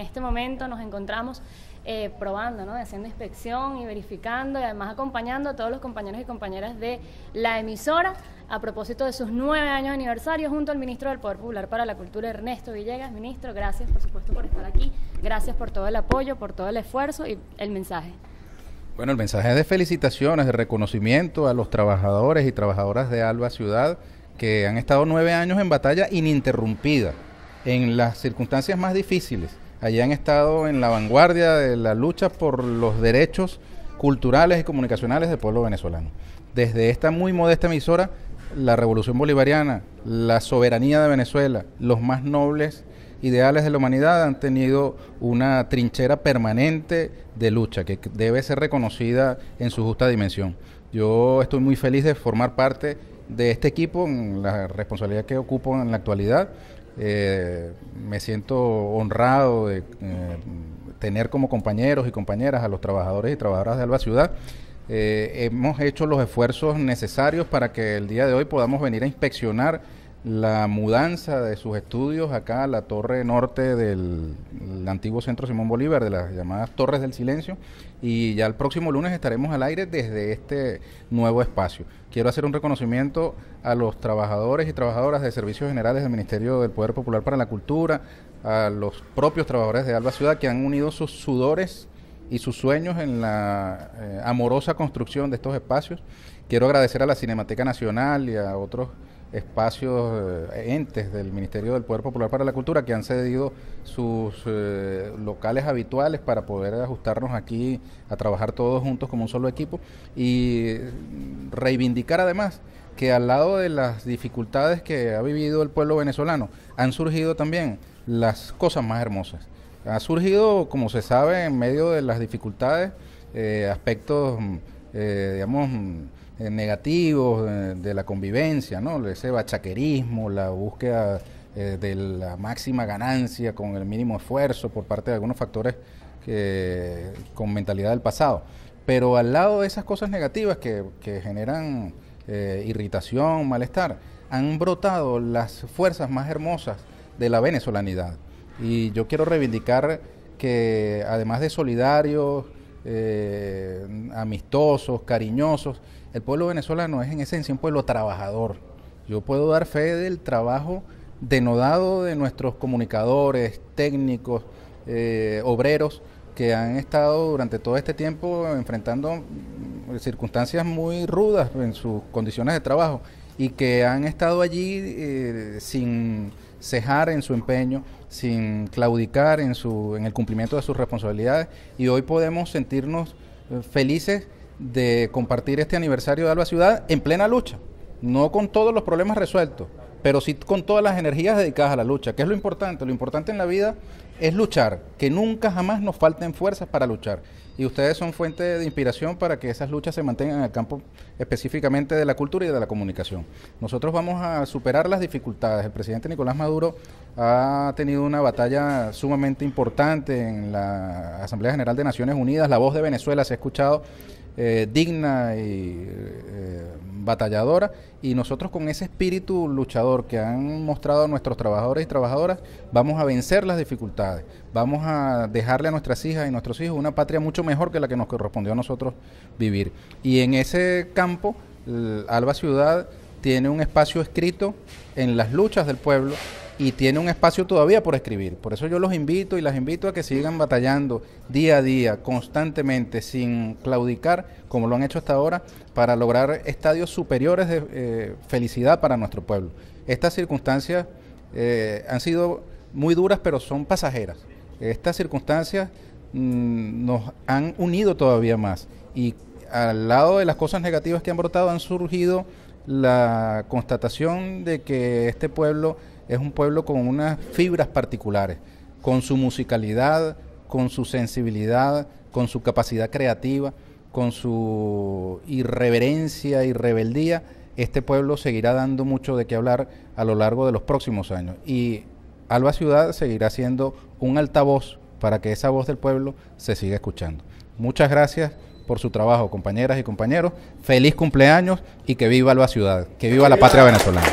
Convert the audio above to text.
En este momento nos encontramos eh, probando, haciendo inspección y verificando y además acompañando a todos los compañeros y compañeras de la emisora a propósito de sus nueve años de aniversario junto al ministro del Poder Popular para la Cultura, Ernesto Villegas. Ministro, gracias por supuesto por estar aquí, gracias por todo el apoyo, por todo el esfuerzo y el mensaje. Bueno, el mensaje es de felicitaciones, de reconocimiento a los trabajadores y trabajadoras de Alba Ciudad que han estado nueve años en batalla ininterrumpida, en las circunstancias más difíciles Allí han estado en la vanguardia de la lucha por los derechos culturales y comunicacionales del pueblo venezolano. Desde esta muy modesta emisora, la revolución bolivariana, la soberanía de Venezuela, los más nobles ideales de la humanidad han tenido una trinchera permanente de lucha que debe ser reconocida en su justa dimensión. Yo estoy muy feliz de formar parte de este equipo, en la responsabilidad que ocupo en la actualidad, eh, me siento honrado de eh, tener como compañeros y compañeras a los trabajadores y trabajadoras de Alba Ciudad. Eh, hemos hecho los esfuerzos necesarios para que el día de hoy podamos venir a inspeccionar la mudanza de sus estudios acá a la torre norte del antiguo centro Simón Bolívar, de las llamadas Torres del Silencio, y ya el próximo lunes estaremos al aire desde este nuevo espacio. Quiero hacer un reconocimiento a los trabajadores y trabajadoras de Servicios Generales del Ministerio del Poder Popular para la Cultura, a los propios trabajadores de Alba Ciudad que han unido sus sudores y sus sueños en la eh, amorosa construcción de estos espacios. Quiero agradecer a la Cinemateca Nacional y a otros espacios, eh, entes del Ministerio del Poder Popular para la Cultura que han cedido sus eh, locales habituales para poder ajustarnos aquí a trabajar todos juntos como un solo equipo y reivindicar además que al lado de las dificultades que ha vivido el pueblo venezolano han surgido también las cosas más hermosas. Ha surgido, como se sabe, en medio de las dificultades, eh, aspectos eh, digamos, mm, eh, negativos eh, de la convivencia, Ese bachaquerismo, la búsqueda de la máxima ganancia con el mínimo esfuerzo por parte de algunos factores con mentalidad del pasado. Pero al lado de esas cosas negativas que generan irritación, malestar, han brotado las fuerzas más hermosas de la venezolanidad. Y yo quiero reivindicar que además de solidarios, eh, amistosos, cariñosos. El pueblo venezolano es en esencia un pueblo trabajador. Yo puedo dar fe del trabajo denodado de nuestros comunicadores, técnicos, eh, obreros que han estado durante todo este tiempo enfrentando circunstancias muy rudas en sus condiciones de trabajo y que han estado allí eh, sin cejar en su empeño, sin claudicar en, su, en el cumplimiento de sus responsabilidades y hoy podemos sentirnos eh, felices de compartir este aniversario de Alba Ciudad en plena lucha, no con todos los problemas resueltos, pero sí con todas las energías dedicadas a la lucha, que es lo importante. Lo importante en la vida es luchar, que nunca jamás nos falten fuerzas para luchar. Y ustedes son fuente de inspiración para que esas luchas se mantengan en el campo específicamente de la cultura y de la comunicación. Nosotros vamos a superar las dificultades. El presidente Nicolás Maduro ha tenido una batalla sumamente importante en la Asamblea General de Naciones Unidas. La voz de Venezuela se ha escuchado eh, digna y... Eh, batalladora y nosotros con ese espíritu luchador que han mostrado nuestros trabajadores y trabajadoras vamos a vencer las dificultades, vamos a dejarle a nuestras hijas y nuestros hijos una patria mucho mejor que la que nos correspondió a nosotros vivir. Y en ese campo, Alba Ciudad tiene un espacio escrito en las luchas del pueblo y tiene un espacio todavía por escribir. Por eso yo los invito y las invito a que sigan batallando día a día, constantemente, sin claudicar, como lo han hecho hasta ahora, para lograr estadios superiores de eh, felicidad para nuestro pueblo. Estas circunstancias eh, han sido muy duras, pero son pasajeras. Estas circunstancias mm, nos han unido todavía más y al lado de las cosas negativas que han brotado han surgido la constatación de que este pueblo es un pueblo con unas fibras particulares, con su musicalidad, con su sensibilidad, con su capacidad creativa, con su irreverencia y rebeldía, este pueblo seguirá dando mucho de qué hablar a lo largo de los próximos años. Y Alba Ciudad seguirá siendo un altavoz para que esa voz del pueblo se siga escuchando. Muchas gracias por su trabajo, compañeras y compañeros. Feliz cumpleaños y que viva la ciudad, que viva la patria venezolana.